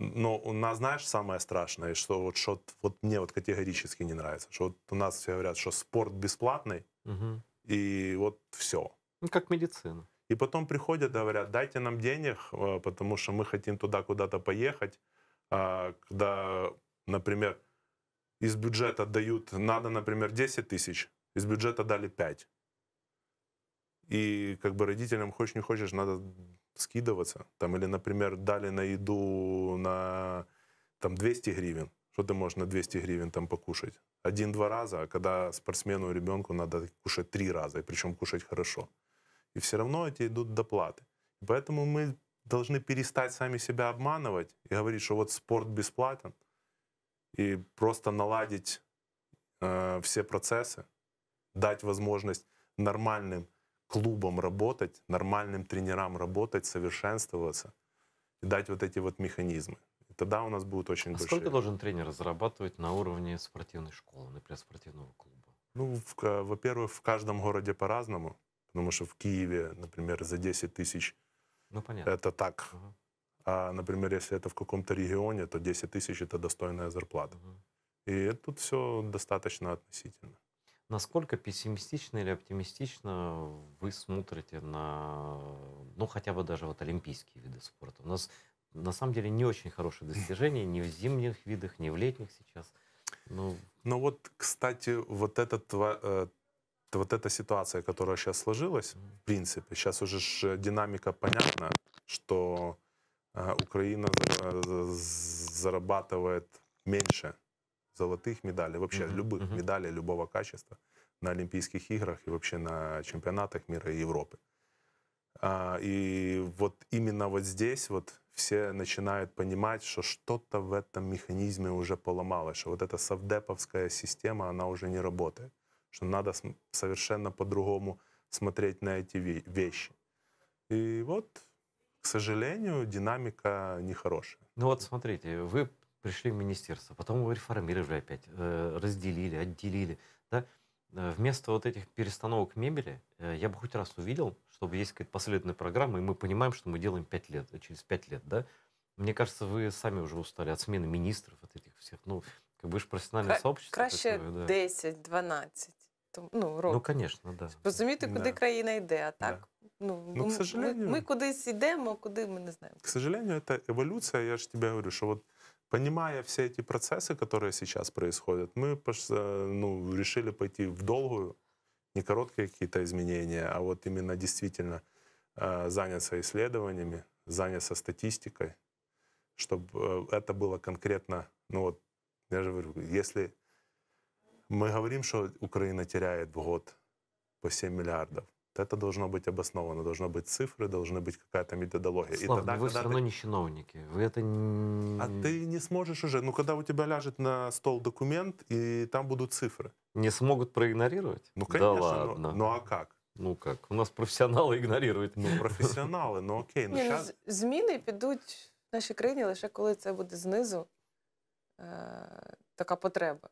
Но у нас, знаешь, самое страшное, что вот, что вот мне вот категорически не нравится, что вот у нас все говорят, что спорт бесплатный, угу. и вот все. Ну, как медицина. И потом приходят, говорят, дайте нам денег, э, потому что мы хотим туда куда-то поехать. А, когда, например, из бюджета дают, надо, например, 10 тысяч, из бюджета дали 5. И как бы родителям, хочешь не хочешь, надо скидываться. Там, или, например, дали на еду на там, 200 гривен. Что ты можешь на 200 гривен там покушать? Один-два раза, а когда спортсмену, ребенку надо кушать три раза, и причем кушать хорошо. И все равно эти идут доплаты. поэтому мы должны перестать сами себя обманывать и говорить, что вот спорт бесплатен, и просто наладить э, все процессы, дать возможность нормальным клубом работать, нормальным тренерам работать, совершенствоваться и дать вот эти вот механизмы. И тогда у нас будут очень а большие... сколько должен тренер зарабатывать на уровне спортивной школы, например, спортивного клуба? Ну, во-первых, в каждом городе по-разному, потому что в Киеве, например, за 10 тысяч ну, это так. Угу. А, например, если это в каком-то регионе, то 10 тысяч это достойная зарплата. Угу. И тут все достаточно относительно. Насколько пессимистично или оптимистично вы смотрите на, ну, хотя бы даже вот олимпийские виды спорта? У нас, на самом деле, не очень хорошие достижения ни в зимних видах, ни в летних сейчас. Ну, ну вот, кстати, вот этот э, вот эта ситуация, которая сейчас сложилась, в принципе, сейчас уже э, динамика понятна, что э, Украина зарабатывает меньше, золотых медалей, вообще угу, любых угу. медалей любого качества на Олимпийских играх и вообще на чемпионатах мира и Европы. А, и вот именно вот здесь вот все начинают понимать, что что-то в этом механизме уже поломалось, что вот эта совдеповская система, она уже не работает, что надо совершенно по-другому смотреть на эти вещи. И вот, к сожалению, динамика нехорошая. Ну вот смотрите, вы пришли в министерство, потом его реформировали опять, э, разделили, отделили. Да? Э, вместо вот этих перестановок мебели э, я бы хоть раз увидел, чтобы есть какая-то последовательная программа, и мы понимаем, что мы делаем 5 лет, через 5 лет, да? Мне кажется, вы сами уже устали от смены министров, от этих всех, ну, как бы ж професіональне Кра- сообщество. Краще такое, да. 10-12. Ну, років. ну, конечно, да. Розуміти, типа, куди да. країна йде, а так. Да. Ну, ну, к сожалению, ми, ми кудись йдемо, а куди ми не знаємо. К сожалению, это эволюция, я ж тебе говорю, что вот Понимая все эти процессы, которые сейчас происходят, мы э, ну, решили пойти в долгую, не короткие какие-то изменения, а вот именно действительно э, заняться исследованиями, заняться статистикой, чтобы э, это было конкретно, ну вот, я же говорю, если мы говорим, что Украина теряет в год по 7 миллиардов, это должно быть обосновано, должно быть цифры, должна быть какая-то методология. Слав, и тогда, вы все равно ты... не чиновники, вы это не... А ты не сможешь уже, ну когда у тебя ляжет на стол документ, и там будут цифры. Не смогут проигнорировать? Ну конечно, да ладно. Ну, ну а как? Ну как, у нас професіонали ігнорують. Ну професіонали, ну окей. ну, ну щас... Зміни підуть в нашій країні лише коли це буде знизу е, така потреба.